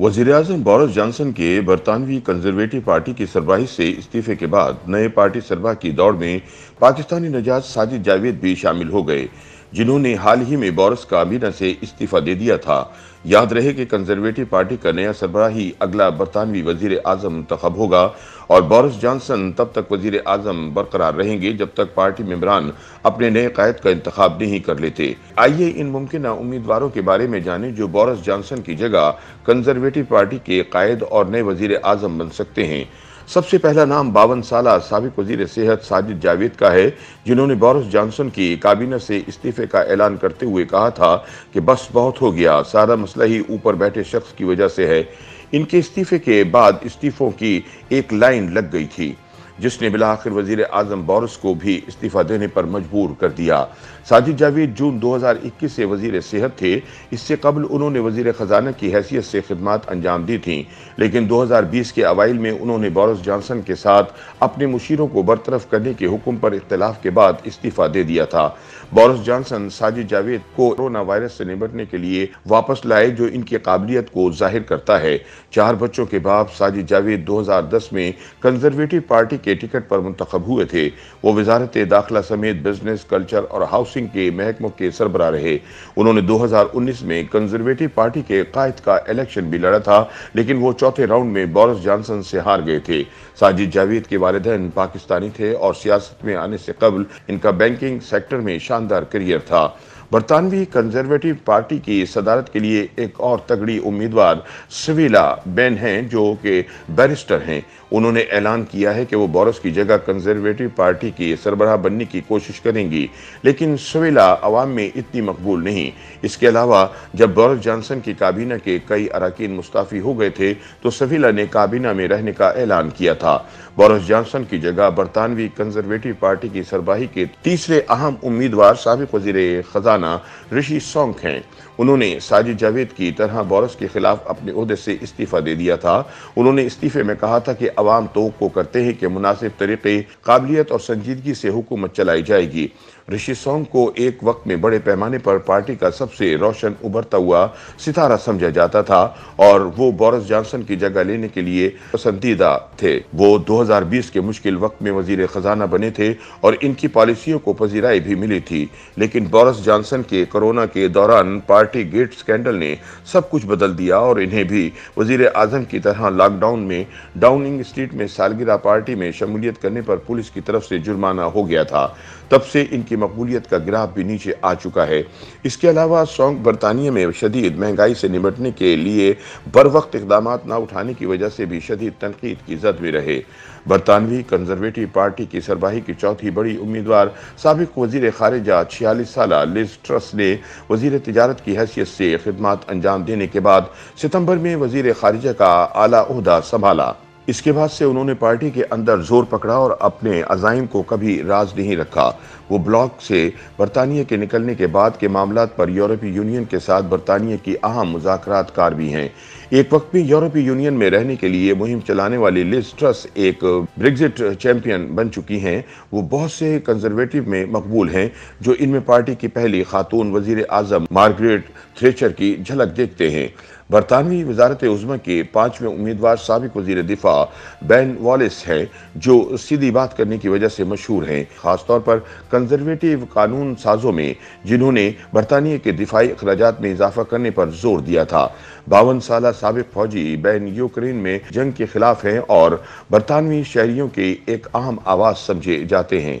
वजीर अजम Boris Johnson के बरतानवी कंजर्वेटिव पार्टी की सरबाही से इस्तीफे के बाद नए पार्टी सरबाह की दौड़ में पाकिस्तानी नजात साजिद जावेद भी शामिल हो गए जिन्होंने हाल ही में बोरस काबीना से इस्तीफा दे दिया था याद रहे कि कंजर्वेटिव पार्टी का नया सरबराह ही अगला बरतानवी वजीर आजम मंतखब होगा और बोरिस जॉनसन तब तक वजीर आजम बरकरार रहेंगे जब तक पार्टी मेम्बरान अपने नए कायद का इंतखब नहीं कर लेते आइए इन मुमकिन उम्मीदवारों के बारे में जाने जो बोरिस जॉनसन की जगह कंजर्वेटिव पार्टी के कायद और नए वजीर आजम बन सकते हैं सबसे पहला नाम बावन साल सबक वजीर सेहत साजिद जावेद का है जिन्होंने बोरिस जॉनसन की काबीना से इस्तीफे का ऐलान करते हुए कहा था कि बस बहुत हो गया सारा मसला ही ऊपर बैठे शख्स की वजह से है इनके इस्तीफे के बाद इस्तीफों की एक लाइन लग गई थी जिसने बिलाखिर वजीर आजम बोरस को भी इस्तीफ़ा देने पर मजबूर कर दिया साजिद जावेद जून 2021 से वजीर सेहत थे इससे कबल उन्होंने वजीर ख़जाना की हैसियत से खदमात अंजाम दी थी लेकिन 2020 के अवाइल में उन्होंने बोरस जॉनसन के साथ अपने मुशीरों को बरतरफ करने के हुक्म पर इख्तलाफ के बाद इस्तीफ़ा दे दिया था बोरस जॉनसन साजिद जावेद को कोरोना वायरस से निपटने के लिए वापस लाए जो इनकी काबिलियत को जाहिर करता है चार बच्चों के बाप साजिद जावेद 2010 में कंजर्वेटिव पार्टी के टिकट पर मुंतखब हुए थे वो वजारत दाखिला समेत बिजनेस कल्चर और हाउसिंग के महकमों के सरबरा रहे उन्होंने दो हज़ार उन्नीस में कंजर्वेटिव पार्टी के कायद का इलेक्शन भी लड़ा था लेकिन वो चौथे राउंड में बोरिस जॉनसन से हार गए थे साजिद जावेद के वालदेन पाकिस्तानी थे और सियासत में आने से कबल इनका बैंकिंग सेक्टर में शानदार करियर था बरतानवी कंजर्वेटिव पार्टी की सदारत के लिए एक और तगड़ी उम्मीदवार सविला बेन हैं जो कि बैरिस्टर हैं उन्होंने ऐलान किया है कि वो बोरस की जगह कंजर्वेटिव पार्टी की सरबराह बनने की कोशिश करेंगी लेकिन सवेला आवाम में इतनी मकबूल नहीं इसके अलावा जब बोरस जॉनसन की काबीना के कई अरकान मुस्ताफ़ी हो गए थे तो सवेला ने काबीना में रहने का ऐलान किया था बोरस जॉनसन की जगह बरतानवी कंजर्वेटिव पार्टी की सरबाही के तीसरे अहम उम्मीदवार सबक वजीर खजाना ऋषि सोंक हैं उन्होंने साजिद जावेद की तरह बोरस के खिलाफ अपने अहदे से इस्तीफ़ा दे दिया था उन्होंने इस्तीफे में कहा था कि अवाम तो करते हैं कि मुनासिब तरीके काबिलियत और संजीदगी से हुकूमत चलाई जाएगी ऋषि सोंग को एक वक्त में बड़े पैमाने पर पार्टी का सबसे रोशन उभरता हुआ सितारा समझा जाता था और वो बोरिस जॉनसन की जगह लेने के लिए पसंदीदा थे वो 2020 के मुश्किल वक्त में वजीर खजाना बने थे और इनकी पॉलिसियों को पजीराई भी मिली थी लेकिन बोरिस जॉनसन के कोरोना के दौरान पार्टी गेट स्कैंडल ने सब कुछ बदल दिया और इन्हें भी वजीर आजम की तरह लॉकडाउन में डाउनिंग स्ट्रीट में सालगिरह पार्टी में शमूलियत करने पर पुलिस की तरफ से जुर्माना हो गया था तब से इनकी मकबूलियत का ग्राफ भी नीचे आ चुका है इसके अलावा सौंग बरतानिया में शदीद महंगाई से निपटने के लिए बर वक्त इकदाम न उठाने की वजह से भी शदीद तनकीद की जद में रहे बरतानवी कंजर्वेटिव पार्टी की सरबाही की चौथी बड़ी उम्मीदवार सबक वजीर खारजा छियालीस साल लिज ट्रस ने वजीर तजारत की हैसियत से खदमात अंजाम देने के बाद सितंबर में वजीर खारजा का आला उहदा संभाला इसके बाद से उन्होंने पार्टी के अंदर जोर पकड़ा और अपने अजाइम को कभी राज नहीं रखा वो ब्लॉक से बरतानिया के निकलने के बाद के मामला पर यूरोपीय यूनियन के साथ बरतानिया की अहम मुजात कार भी हैं एक वक्त भी यूरोपीय यूनियन में रहने के लिए मुहिम चलाने वाली लिस्ट्रस एक ब्रिग्जिट चैंपियन बन चुकी हैं वो बहुत से कंजर्वेटिव में मकबूल हैं जो इनमें पार्टी की पहली खातून वजीर आजम मार्गरेट थ्रेचर की झलक देखते हैं बरतानवी वजारत उजमा के पांचवें उम्मीदवार सबक वजीर दिफा बैन वॉलिस हैं जो सीधी बात करने की वजह से मशहूर हैं खासतौर पर कंजर्वेटिव कानून साजों में जिन्होंने बरतानिया के दिफाई अखराज में इजाफा करने पर जोर दिया था बावन साल सबक फौजी बैन यूक्रेन में जंग के खिलाफ हैं और बरतानवी शहरियों के एक अहम आवाज समझे जाते हैं